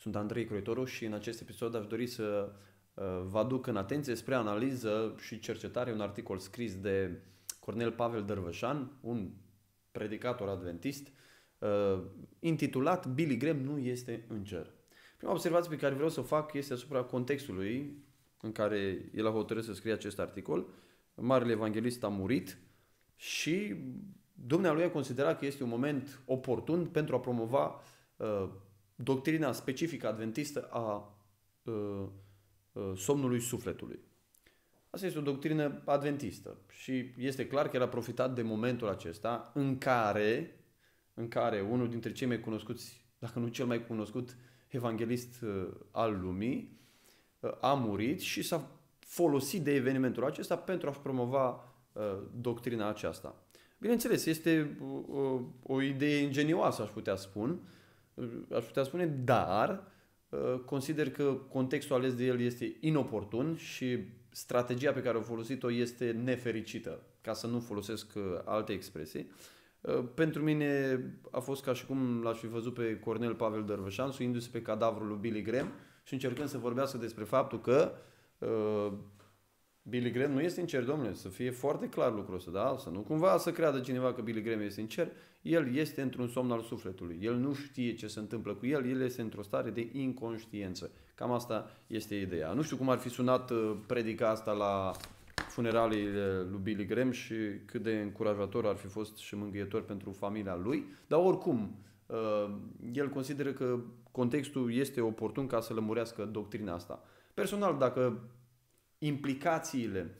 Sunt Andrei Croitoru și în acest episod aș dori să uh, vă aduc în atenție spre analiză și cercetare un articol scris de Cornel Pavel Dărvășan, un predicator adventist, uh, intitulat Billy Graham nu este în cer. Prima observație pe care vreau să o fac este asupra contextului în care el a hotărât să scrie acest articol. Marele evanghelist a murit și dumnealui a considerat că este un moment oportun pentru a promova uh, doctrina specifică adventistă a uh, uh, somnului sufletului. Asta este o doctrină adventistă și este clar că el a profitat de momentul acesta în care, în care unul dintre cei mai cunoscuți, dacă nu cel mai cunoscut evanghelist uh, al lumii, uh, a murit și s-a folosit de evenimentul acesta pentru a-și promova uh, doctrina aceasta. Bineînțeles, este uh, uh, o idee ingenioasă, aș putea spune, aș putea spune, dar uh, consider că contextul ales de el este inoportun și strategia pe care o folosit-o este nefericită, ca să nu folosesc uh, alte expresii. Uh, pentru mine a fost ca și cum l-aș fi văzut pe Cornel Pavel Dărvășan, suindu-se pe cadavrul lui Billy Graham și încercând să vorbească despre faptul că Billy Graham nu în sincer, domnule, să fie foarte clar lucrul ăsta, da? Să nu cumva să creadă cineva că Billy Graham în sincer. El este într-un somn al sufletului. El nu știe ce se întâmplă cu el, el este într-o stare de inconștiență. Cam asta este ideea. Nu știu cum ar fi sunat uh, predica asta la funeralii lui Billy Graham și cât de încurajator ar fi fost și mângâietor pentru familia lui, dar oricum, uh, el consideră că contextul este oportun ca să lămurească doctrina asta. Personal, dacă implicațiile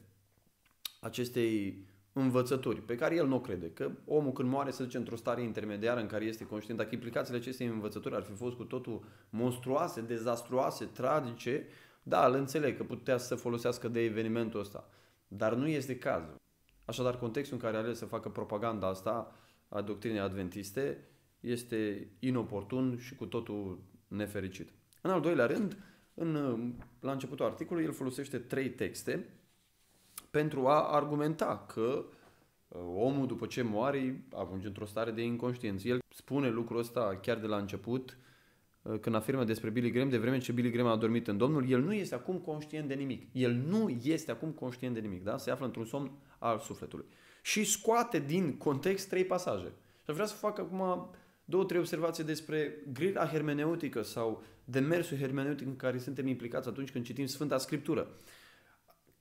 acestei învățături, pe care el nu crede, că omul când moare, să duce într-o stare intermediară în care este conștient, dacă implicațiile acestei învățături ar fi fost cu totul monstruoase, dezastruoase, tragice, da, îl înțeleg că putea să folosească de evenimentul ăsta, dar nu este cazul. Așadar, contextul în care ales să facă propaganda asta a doctrinei adventiste este inoportun și cu totul nefericit. În al doilea rând, în, la începutul articolului, el folosește trei texte pentru a argumenta că uh, omul după ce moare ajunge într-o stare de inconștiență. El spune lucrul ăsta chiar de la început, uh, când afirmă despre Billy Graham, de vreme ce Billy Graham a dormit în Domnul, el nu este acum conștient de nimic. El nu este acum conștient de nimic, da? Se află într-un somn al sufletului. Și scoate din context trei pasaje. Și vreau să fac acum două, trei observații despre grila hermeneutică sau demersul hermeneutic în care suntem implicați atunci când citim Sfânta Scriptură.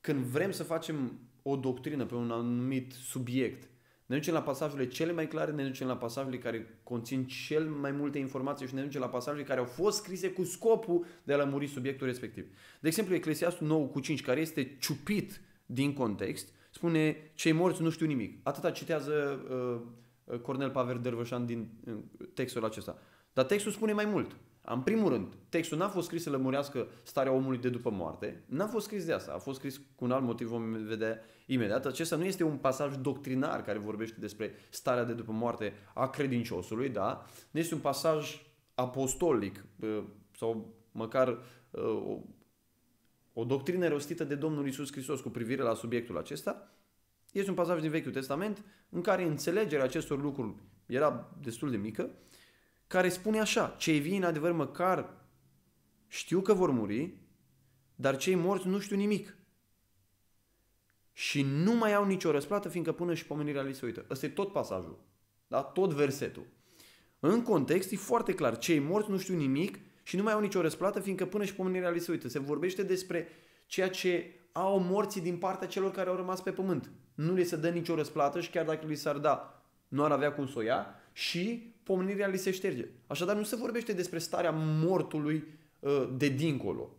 Când vrem să facem o doctrină pe un anumit subiect, ne ducem la pasajele cele mai clare, ne ducem la pasajele care conțin cel mai multe informații și ne ducem la pasajele care au fost scrise cu scopul de a lămuri subiectul respectiv. De exemplu, Eclesiastul 9 cu 5, care este ciupit din context, spune cei morți nu știu nimic. Atâta citează uh, Cornel Paver Dervășan din textul acesta. Dar textul spune mai mult. În primul rând, textul n-a fost scris să lămurească starea omului de după moarte, n-a fost scris de asta, a fost scris cu un alt motiv, vom vedea imediat. Acesta nu este un pasaj doctrinar care vorbește despre starea de după moarte a credinciosului, da? Nu este un pasaj apostolic sau măcar o, o doctrină rostită de Domnul Isus Hristos cu privire la subiectul acesta, este un pasaj din Vechiul Testament în care înțelegerea acestor lucruri era destul de mică, care spune așa, cei vii în adevăr măcar știu că vor muri, dar cei morți nu știu nimic. Și nu mai au nicio răsplată, fiindcă până și pomenirea lui. se uită. Ăsta e tot pasajul, da? tot versetul. În context e foarte clar, cei morți nu știu nimic și nu mai au nicio răsplată, fiindcă până și pomenirea lui. se uită. Se vorbește despre ceea ce au morții din partea celor care au rămas pe pământ. Nu li se dă nicio răsplată și chiar dacă li s-ar da, nu ar avea cum să o ia și pomenirea li se șterge. Așadar, nu se vorbește despre starea mortului uh, de dincolo.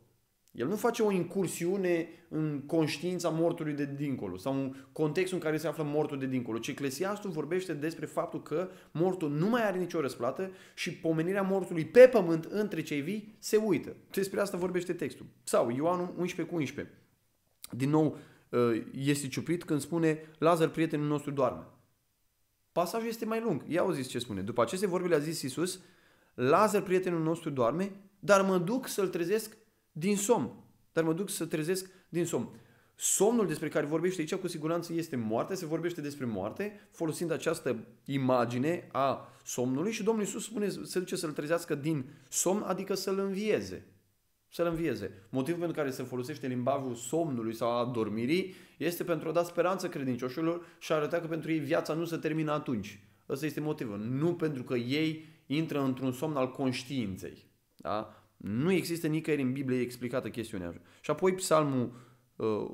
El nu face o incursiune în conștiința mortului de dincolo sau în contextul în care se află mortul de dincolo, ci Eclesiastul vorbește despre faptul că mortul nu mai are nicio răsplată și pomenirea mortului pe pământ între cei vii se uită. Despre asta vorbește textul. Sau Ioan 11 cu 11 din nou, uh, este ciupit când spune Lazar, prietenul nostru, doarme. Pasajul este mai lung. Ia auziți ce spune. După aceste vorbi le-a zis Iisus, Lazar, prietenul nostru, doarme, dar mă duc să-l trezesc din somn. Dar mă duc să trezesc din somn. Somnul despre care vorbește aici cu siguranță este moarte, se vorbește despre moarte, folosind această imagine a somnului și Domnul Iisus spune, să duce să-l trezească din somn, adică să-l învieze să-l învieze. Motivul pentru care se folosește limbajul somnului sau a dormirii este pentru a da speranță credincioșilor și a arăta că pentru ei viața nu se termină atunci. Ăsta este motivul. Nu pentru că ei intră într-un somn al conștiinței. Da? Nu există nicăieri în Biblie explicată chestiunea Și apoi psalmul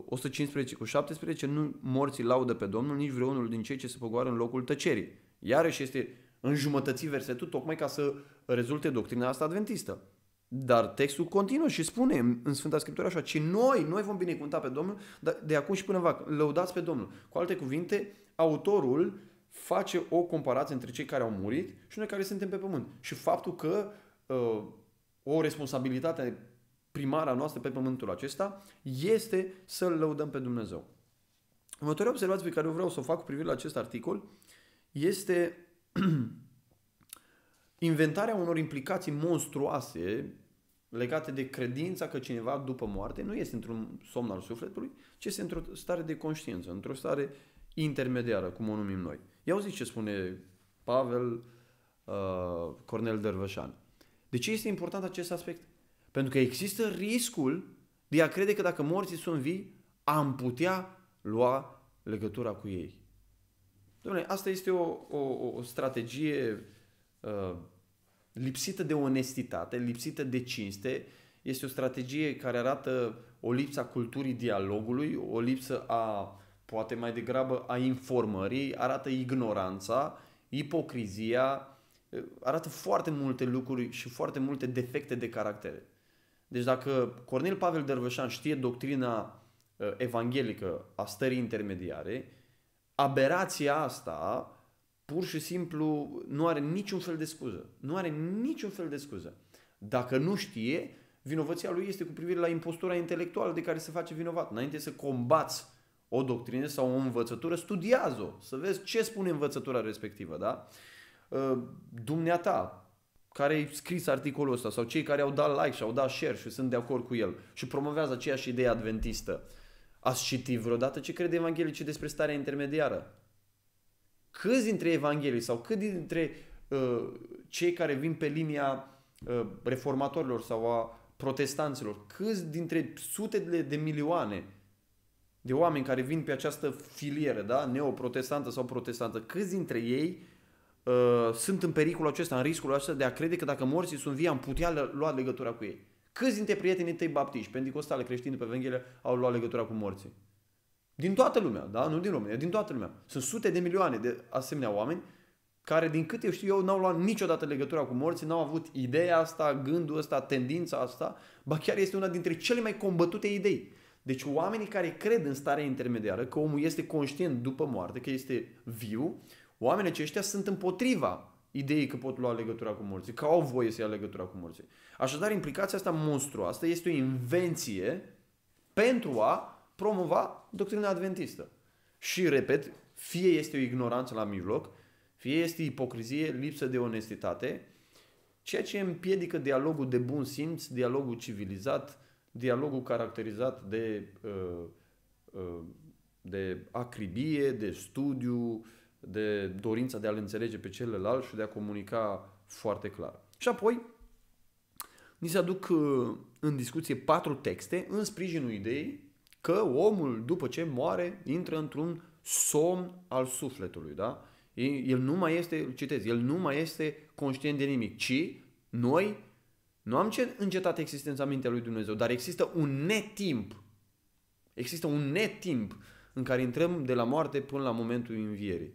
115 uh, cu 17, nu morții laudă pe Domnul, nici vreunul din cei ce se pogoară în locul tăcerii. Iarăși este în jumătății versetul tocmai ca să rezulte doctrina asta adventistă. Dar textul continuă și spune în Sfânta Scriptură așa, ci noi, noi vom binecuvânta pe Domnul de acum și până va, lăudați pe Domnul. Cu alte cuvinte, autorul face o comparație între cei care au murit și noi care suntem pe pământ. Și faptul că uh, o responsabilitate primară a noastră pe pământul acesta este să-L lăudăm pe Dumnezeu. Următoarea observație pe care eu vreau să o fac cu privire la acest articol este inventarea unor implicații monstruoase legate de credința că cineva după moarte nu este într-un somn al sufletului, ci este într-o stare de conștiință, într-o stare intermediară, cum o numim noi. Ia zi ce spune Pavel uh, Cornel Dervășan. De ce este important acest aspect? Pentru că există riscul de a crede că dacă morții sunt vii, am putea lua legătura cu ei. Dom'le, asta este o, o, o strategie Uh, lipsită de onestitate, lipsită de cinste, este o strategie care arată o lipsă a culturii dialogului, o lipsă a, poate mai degrabă, a informării, arată ignoranța, ipocrizia, uh, arată foarte multe lucruri și foarte multe defecte de caractere. Deci dacă Cornel Pavel Dervășan știe doctrina uh, evanghelică a stării intermediare, aberația asta pur și simplu nu are niciun fel de scuză. Nu are niciun fel de scuză. Dacă nu știe, vinovăția lui este cu privire la impostura intelectuală de care se face vinovat. Înainte să combați o doctrină sau o învățătură, studiază-o, să vezi ce spune învățătura respectivă, da? Uh, dumneata, care ai scris articolul ăsta sau cei care au dat like și au dat share și sunt de acord cu el și promovează aceeași idee adventistă, ați citit vreodată ce crede evanghelicii despre starea intermediară? câți dintre evanghelii sau cât dintre uh, cei care vin pe linia uh, reformatorilor sau a protestanților, câți dintre sutele de milioane de oameni care vin pe această filieră, da, neoprotestantă sau protestantă, câți dintre ei uh, sunt în pericolul acesta, în riscul acesta de a crede că dacă morții sunt vii, am putea lua legătura cu ei. Câți dintre prietenii tăi baptiști, pentecostale, creștini pe Evanghelie, au luat legătura cu morții? Din toată lumea, da? Nu din România, din toată lumea. Sunt sute de milioane de asemenea oameni care, din câte eu știu eu, n-au luat niciodată legătura cu morții, n-au avut ideea asta, gândul ăsta, tendința asta, ba chiar este una dintre cele mai combătute idei. Deci oamenii care cred în starea intermediară, că omul este conștient după moarte, că este viu, oamenii aceștia sunt împotriva ideii că pot lua legătura cu morții, că au voie să ia legătura cu morții. Așadar, implicația asta monstruoasă este o invenție pentru a promova doctrina adventistă. Și, repet, fie este o ignoranță la mijloc, fie este ipocrizie, lipsă de onestitate, ceea ce împiedică dialogul de bun simț, dialogul civilizat, dialogul caracterizat de, uh, uh, de acribie, de studiu, de dorința de a-l înțelege pe celălalt și de a comunica foarte clar. Și apoi, ni se aduc uh, în discuție patru texte în sprijinul ideii că omul, după ce moare, intră într-un somn al sufletului, da? El nu mai este, citez, el nu mai este conștient de nimic, ci noi nu am încetat existența mintea lui Dumnezeu, dar există un netimp. Există un netimp în care intrăm de la moarte până la momentul învierii.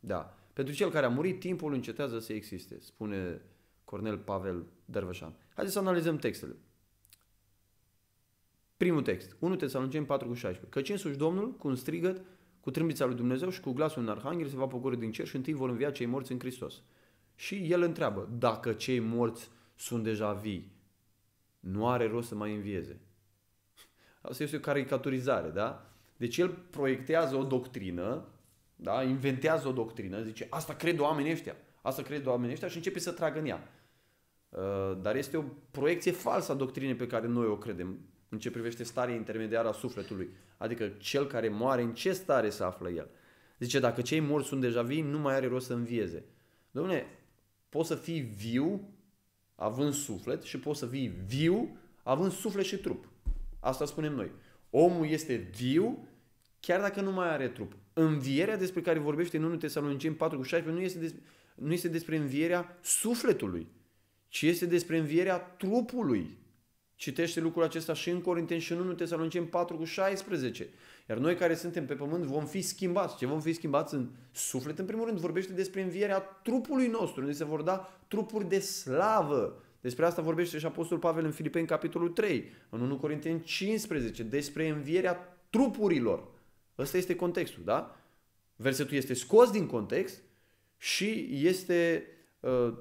Da. Pentru cel care a murit, timpul încetează să existe, spune Cornel Pavel Dărvășan. Haideți să analizăm textele. Primul text, 1 Tesalonicen 4 cu 16. Căci însuși Domnul, cu un strigăt, cu trâmbița lui Dumnezeu și cu glasul în arhanghel se va pogori din cer și întâi vor învia cei morți în Hristos. Și el întreabă, dacă cei morți sunt deja vii, nu are rost să mai învieze. Asta este o caricaturizare, da? Deci el proiectează o doctrină, da? inventează o doctrină, zice, asta cred oamenii ăștia, asta cred oamenii ăștia și începe să tragă în ea. Ă, dar este o proiecție falsă a doctrinei pe care noi o credem în ce privește starea intermediară a sufletului. Adică cel care moare, în ce stare se află el? Zice, dacă cei morți sunt deja vii, nu mai are rost să învieze. Domne, poți să fii viu având suflet și poți să fii viu având suflet și trup. Asta spunem noi. Omul este viu chiar dacă nu mai are trup. Învierea despre care vorbește în 1 Tesalonicen 4 cu 16 nu este, despre, nu este despre învierea sufletului, ci este despre învierea trupului. Citește lucrul acesta și în Corinteni și în 1 Tesalonicen 4 cu 16. Iar noi care suntem pe pământ vom fi schimbați. Ce vom fi schimbați în suflet? În primul rând vorbește despre învierea trupului nostru. Unde se vor da trupuri de slavă. Despre asta vorbește și Apostol Pavel în Filipeni capitolul 3, în 1 Corinteni 15, despre învierea trupurilor. Ăsta este contextul, da? Versetul este scos din context și este uh,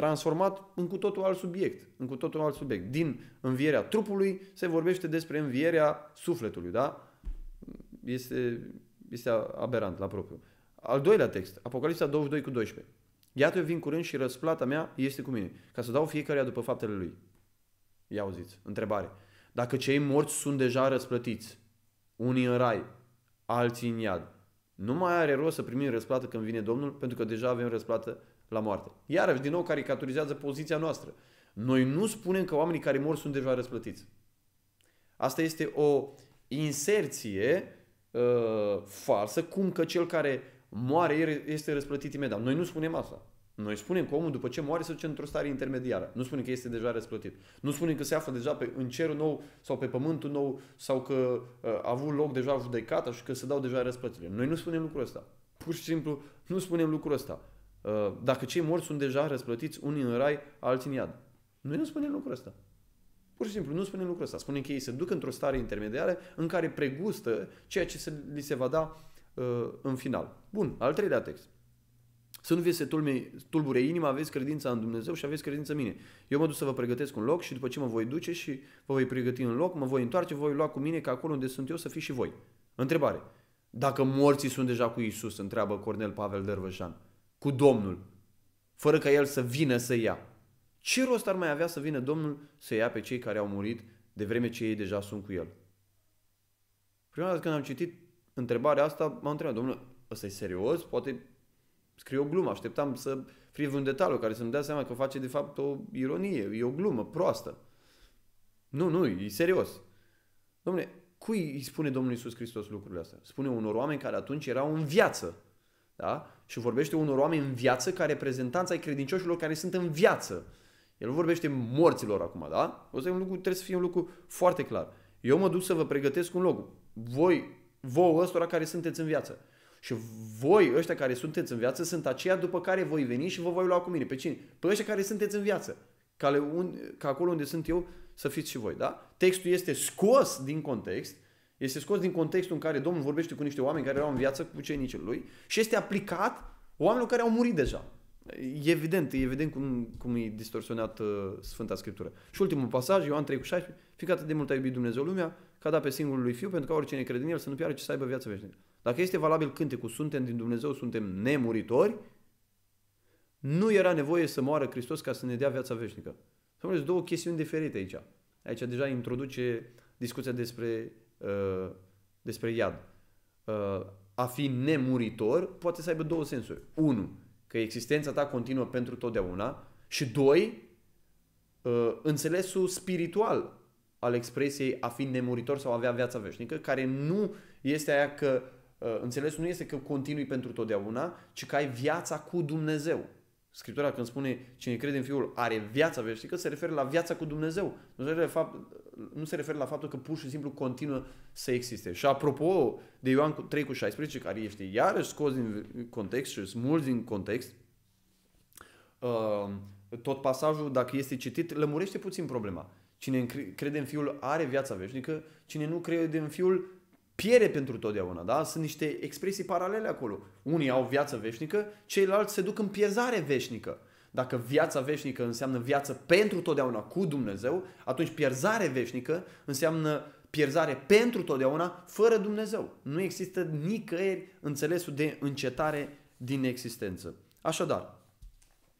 transformat în cu totul alt subiect, în cu totul alt subiect. Din învierea trupului se vorbește despre învierea sufletului, da? Este, este aberant la propriu. Al doilea text, Apocalipsa 22 cu 12. Iată eu vin curând și răsplata mea este cu mine, ca să dau fiecare după faptele lui. Ia auziți, întrebare. Dacă cei morți sunt deja răsplătiți, unii în rai, alții în iad, nu mai are rost să primim răsplată când vine Domnul, pentru că deja avem răsplată la moarte. Iarăși, din nou, caricaturizează poziția noastră. Noi nu spunem că oamenii care mor sunt deja răsplătiți. Asta este o inserție uh, falsă, cum că cel care moare este răsplătit imediat. Noi nu spunem asta. Noi spunem că omul după ce moare se duce într-o stare intermediară. Nu spunem că este deja răsplătit. Nu spunem că se află deja pe, în cerul nou sau pe pământul nou sau că uh, a avut loc deja judecata și că se dau deja răsplătire. Noi nu spunem lucrul ăsta. Pur și simplu nu spunem lucrul ăsta. Uh, dacă cei morți sunt deja răsplătiți, unii în rai, alții în iad. Noi nu spunem lucrul ăsta. Pur și simplu, nu spunem lucrul ăsta. Spunem că ei se duc într-o stare intermediară în care pregustă ceea ce se, li se va da uh, în final. Bun, al treilea text. Să nu vi se tulme, tulbure inima, aveți credința în Dumnezeu și aveți credința în mine. Eu mă duc să vă pregătesc un loc și după ce mă voi duce și vă voi pregăti un loc, mă voi întoarce, voi lua cu mine ca acolo unde sunt eu să fiți și voi. Întrebare. Dacă morții sunt deja cu Isus, întreabă Cornel Pavel Dervășan cu Domnul, fără ca el să vină să ia. Ce rost ar mai avea să vină Domnul să ia pe cei care au murit de vreme ce ei deja sunt cu el? Prima dată când am citit întrebarea asta, m-am întrebat, Domnul: ăsta e serios? Poate scrie o glumă. Așteptam să fie un detaliu care să-mi dea seama că face de fapt o ironie, e o glumă proastă. Nu, nu, e serios. Domnule, cui îi spune Domnul Iisus Hristos lucrurile astea? Spune unor oameni care atunci erau în viață. Da? Și vorbește unor oameni în viață ca reprezentanța ai credincioșilor care sunt în viață. El vorbește morților acum, da? O să un lucru, trebuie să fie un lucru foarte clar. Eu mă duc să vă pregătesc un loc. Voi, voi ăstora care sunteți în viață. Și voi, ăștia care sunteți în viață, sunt aceia după care voi veni și vă voi lua cu mine. Pe cine? Pe ăștia care sunteți în viață. Ca, le un, ca acolo unde sunt eu, să fiți și voi, da? Textul este scos din context, este scos din contextul în care Domnul vorbește cu niște oameni care erau în viață cu ucenicii lui și este aplicat oamenilor care au murit deja. E evident, e evident cum, cum e distorsionat uh, Sfânta Scriptură. Și ultimul pasaj, Ioan 3 cu 16, fiindcă atât de mult a iubit Dumnezeu lumea, că a dat pe singurul lui Fiu, pentru că oricine crede în el să nu piară, ci să aibă viață veșnică. Dacă este valabil cântecul, suntem din Dumnezeu, suntem nemuritori, nu era nevoie să moară Hristos ca să ne dea viața veșnică. Sunt două chestiuni diferite aici. Aici deja introduce discuția despre Uh, despre iad. Uh, a fi nemuritor poate să aibă două sensuri. Unu, că existența ta continuă pentru totdeauna și doi, uh, înțelesul spiritual al expresiei a fi nemuritor sau a avea viața veșnică, care nu este aia că, uh, înțelesul nu este că continui pentru totdeauna, ci că ai viața cu Dumnezeu. Scriptura când spune cine crede în Fiul are viața veșnică, se referă la viața cu Dumnezeu. Nu se, referă la fapt, nu se referă la faptul că pur și simplu continuă să existe. Și apropo de Ioan 3 cu 16, care este iarăși scos din context și mulți din context, uh, tot pasajul, dacă este citit, lămurește puțin problema. Cine crede în Fiul are viața veșnică, cine nu crede în Fiul piere pentru totdeauna, da? Sunt niște expresii paralele acolo. Unii au viață veșnică, ceilalți se duc în pierzare veșnică. Dacă viața veșnică înseamnă viață pentru totdeauna cu Dumnezeu, atunci pierzare veșnică înseamnă pierzare pentru totdeauna fără Dumnezeu. Nu există nicăieri înțelesul de încetare din existență. Așadar,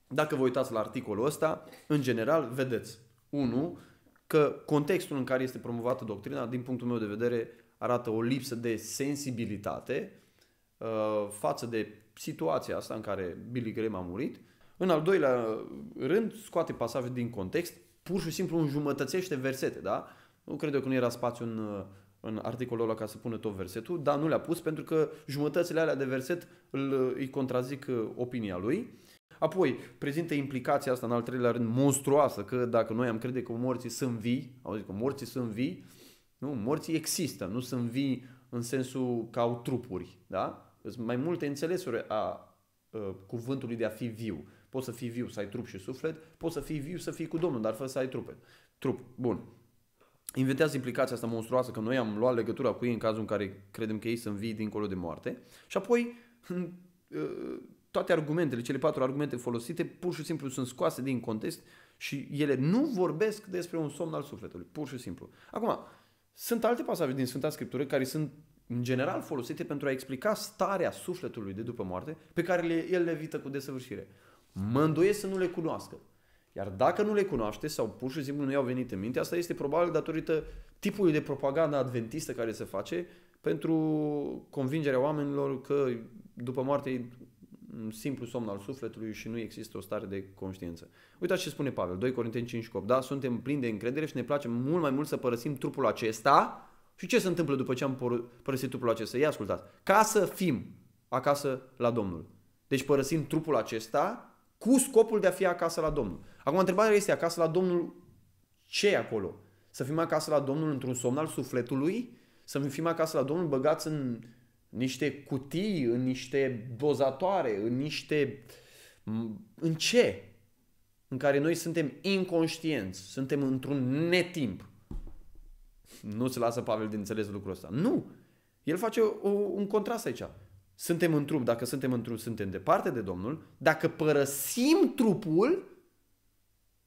dacă vă uitați la articolul ăsta, în general, vedeți, 1. că contextul în care este promovată doctrina, din punctul meu de vedere, arată o lipsă de sensibilitate uh, față de situația asta în care Billy Graham a murit. În al doilea rând, scoate pasaje din context, pur și simplu înjumătățește versete, da? Nu cred eu că nu era spațiu în, uh, în articolul ăla ca să pună tot versetul, dar nu le-a pus pentru că jumătățile alea de verset îl, îi contrazic uh, opinia lui. Apoi prezintă implicația asta în al treilea rând monstruoasă, că dacă noi am crede că morții sunt vii, au zis că morții sunt vii, nu? Morții există, nu sunt vii în sensul că au trupuri. Da? Sunt mai multe înțelesuri a, a cuvântului de a fi viu. Poți să fii viu, să ai trup și suflet, poți să fii viu, să fii cu Domnul, dar fără să ai trupe. Trup. Bun. Inventează implicația asta monstruoasă că noi am luat legătura cu ei în cazul în care credem că ei sunt vii dincolo de moarte. Și apoi ă, toate argumentele, cele patru argumente folosite, pur și simplu sunt scoase din context și ele nu vorbesc despre un somn al sufletului, pur și simplu. Acum, sunt alte pasaje din Sfânta Scriptură care sunt în general folosite pentru a explica starea sufletului de după moarte pe care le, el le evită cu desăvârșire. Mă îndoiesc să nu le cunoască. Iar dacă nu le cunoaște sau pur și simplu nu i-au venit în minte, asta este probabil datorită tipului de propagandă adventistă care se face pentru convingerea oamenilor că după moarte simplu somn al sufletului și nu există o stare de conștiință. Uitați ce spune Pavel, 2 Corinteni 5 8. Da, suntem plini de încredere și ne place mult mai mult să părăsim trupul acesta. Și ce se întâmplă după ce am părăsit trupul acesta? Ia ascultați. Ca să fim acasă la Domnul. Deci părăsim trupul acesta cu scopul de a fi acasă la Domnul. Acum întrebarea este acasă la Domnul ce e acolo? Să fim acasă la Domnul într-un somn al sufletului? Să fim acasă la Domnul băgați în niște cutii, în niște dozatoare, în niște... În ce? În care noi suntem inconștienți, suntem într-un netimp. nu se lasă Pavel de înțeles lucrul ăsta. Nu! El face o, un contrast aici. Suntem în trup. Dacă suntem în trup, suntem departe de Domnul. Dacă părăsim trupul,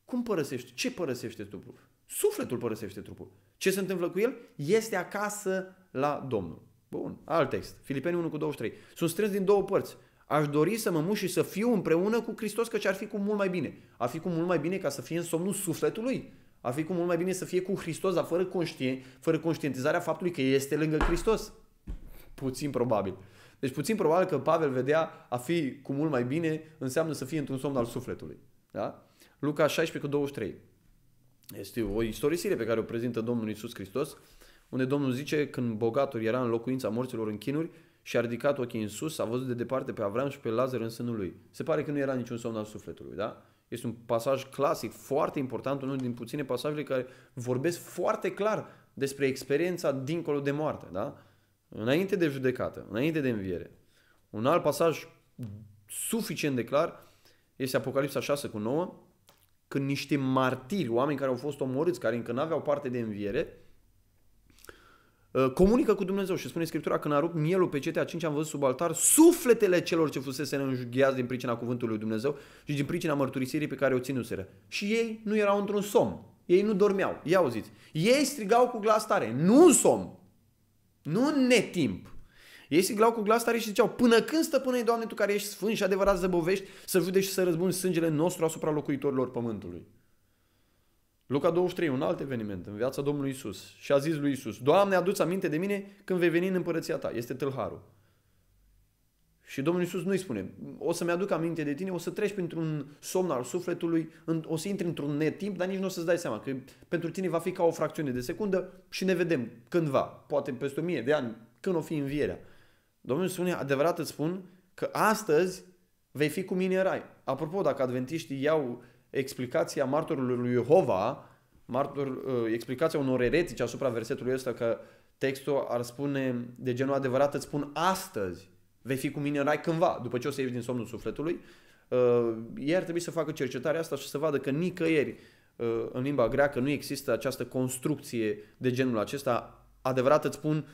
cum părăsești? Ce părăsește trupul? Sufletul părăsește trupul. Ce se întâmplă cu el? Este acasă la Domnul. Bun, alt text. Filipeni 1 cu 23. Sunt strâns din două părți. Aș dori să mă muș și să fiu împreună cu Hristos, căci ar fi cu mult mai bine. Ar fi cu mult mai bine ca să fie în somnul sufletului. Ar fi cu mult mai bine să fie cu Hristos, dar fără, conștient, fără conștientizarea faptului că este lângă Hristos. Puțin probabil. Deci puțin probabil că Pavel vedea a fi cu mult mai bine înseamnă să fie într-un somn al sufletului. Da? Luca 16 cu 23. Este o istorisire pe care o prezintă Domnul Isus Hristos unde Domnul zice, când bogatul era în locuința morților în chinuri și a ridicat ochii în sus, a văzut de departe pe Avram și pe Lazar în sânul lui. Se pare că nu era niciun somn al sufletului, da? Este un pasaj clasic, foarte important, unul din puține pasajele care vorbesc foarte clar despre experiența dincolo de moarte, da? Înainte de judecată, înainte de înviere. Un alt pasaj suficient de clar este Apocalipsa 6 cu 9, când niște martiri, oameni care au fost omorâți, care încă nu aveau parte de înviere, Uh, comunică cu Dumnezeu și spune Scriptura când a rupt mielul pe cetea 5 am văzut sub altar sufletele celor ce fusese înjugheați din pricina cuvântului lui Dumnezeu și din pricina mărturisirii pe care o ținuseră. Și ei nu erau într-un somn. Ei nu dormeau. Ia auziți. Ei strigau cu glas tare. Nu în somn. Nu în netimp. Ei strigau cu glas tare și ziceau, până când stăpâne Doamne, Tu care ești sfânt și adevărat zăbovești, să judești și să răzbuni sângele nostru asupra locuitorilor pământului. Luca 23, un alt eveniment în viața Domnului Isus. Și a zis lui Isus, Doamne, adu-ți aminte de mine când vei veni în împărăția ta. Este tâlharul. Și Domnul Isus nu-i spune, o să-mi aduc aminte de tine, o să treci printr-un somn al sufletului, o să intri într-un netimp, dar nici nu o să-ți dai seama că pentru tine va fi ca o fracțiune de secundă și ne vedem cândva, poate peste o mie de ani, când o fi învierea. Domnul spune, adevărat îți spun că astăzi vei fi cu mine în rai. Apropo, dacă adventiștii iau explicația martorului lui Jehova, martor, uh, explicația unor eretici asupra versetului ăsta că textul ar spune de genul adevărat îți spun astăzi vei fi cu mine în rai cândva, după ce o să ieși din somnul sufletului, uh, ei ar trebui să facă cercetarea asta și să vadă că nicăieri uh, în limba greacă nu există această construcție de genul acesta. Adevărat îți spun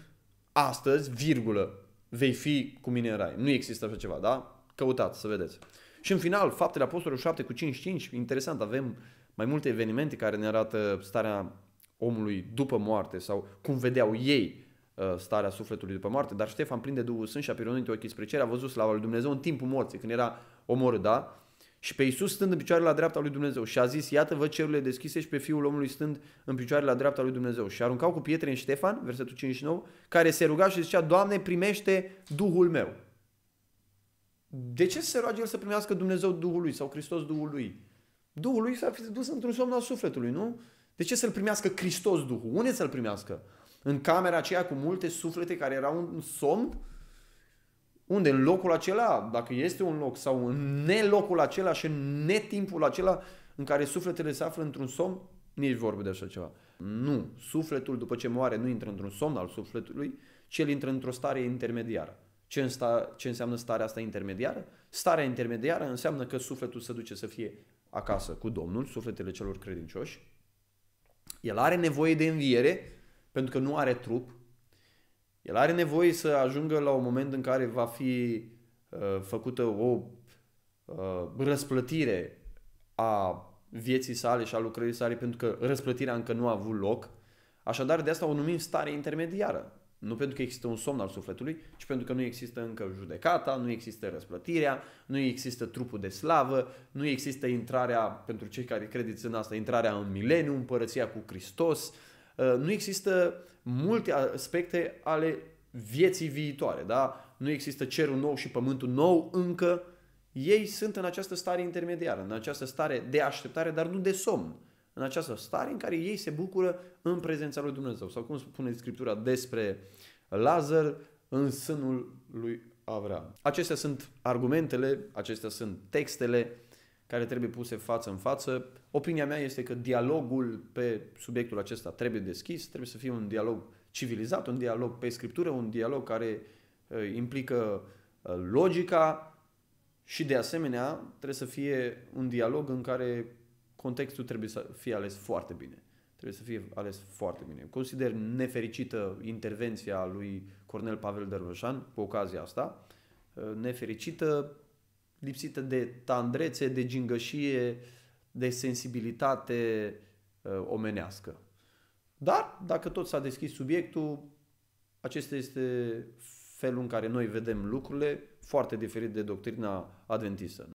astăzi, virgulă, vei fi cu mine în rai. Nu există așa ceva, da? Căutați, să vedeți. Și în final, faptele apostolilor 7 cu 55. interesant, avem mai multe evenimente care ne arată starea omului după moarte sau cum vedeau ei uh, starea sufletului după moarte, dar Ștefan prinde Duhul Sfânt și a pironit ochii spre cer, a văzut slava lui Dumnezeu în timpul morții, când era omorât, da? Și pe Iisus stând în picioare la dreapta lui Dumnezeu și a zis, iată vă cerurile deschise și pe Fiul omului stând în picioare la dreapta lui Dumnezeu. Și aruncau cu pietre în Ștefan, versetul 59, care se ruga și zicea, Doamne primește Duhul meu. De ce se roage el să primească Dumnezeu Duhul lui sau Hristos Duhul lui? Duhul lui s a fi dus într-un somn al sufletului, nu? De ce să-l primească Hristos Duhul? Unde să-l primească? În camera aceea cu multe suflete care erau în somn? Unde? În locul acela, dacă este un loc, sau în nelocul acela și în netimpul acela în care sufletele se află într-un somn? Nici vorbă de așa ceva. Nu. Sufletul, după ce moare, nu intră într-un somn al sufletului, ci el intră într-o stare intermediară. Ce, însta, ce înseamnă starea asta intermediară? Starea intermediară înseamnă că sufletul se duce să fie acasă cu Domnul, sufletele celor credincioși. El are nevoie de înviere pentru că nu are trup. El are nevoie să ajungă la un moment în care va fi uh, făcută o uh, răsplătire a vieții sale și a lucrării sale pentru că răsplătirea încă nu a avut loc. Așadar, de asta o numim stare intermediară. Nu pentru că există un somn al sufletului, ci pentru că nu există încă judecata, nu există răsplătirea, nu există trupul de slavă, nu există intrarea, pentru cei care credeți în asta, intrarea în mileniu, împărăția cu Hristos. Uh, nu există multe aspecte ale vieții viitoare, da? Nu există cerul nou și pământul nou încă. Ei sunt în această stare intermediară, în această stare de așteptare, dar nu de somn în această stare în care ei se bucură în prezența lui Dumnezeu. Sau cum spune Scriptura despre Lazar în sânul lui Avram. Acestea sunt argumentele, acestea sunt textele care trebuie puse față în față. Opinia mea este că dialogul pe subiectul acesta trebuie deschis, trebuie să fie un dialog civilizat, un dialog pe scriptură, un dialog care eh, implică eh, logica și de asemenea trebuie să fie un dialog în care contextul trebuie să fie ales foarte bine. Trebuie să fie ales foarte bine. Consider nefericită intervenția lui Cornel Pavel Dărvășan cu ocazia asta, uh, nefericită, lipsită de tandrețe, de gingășie, de sensibilitate uh, omenească. Dar, dacă tot s-a deschis subiectul, acesta este felul în care noi vedem lucrurile, foarte diferit de doctrina adventistă.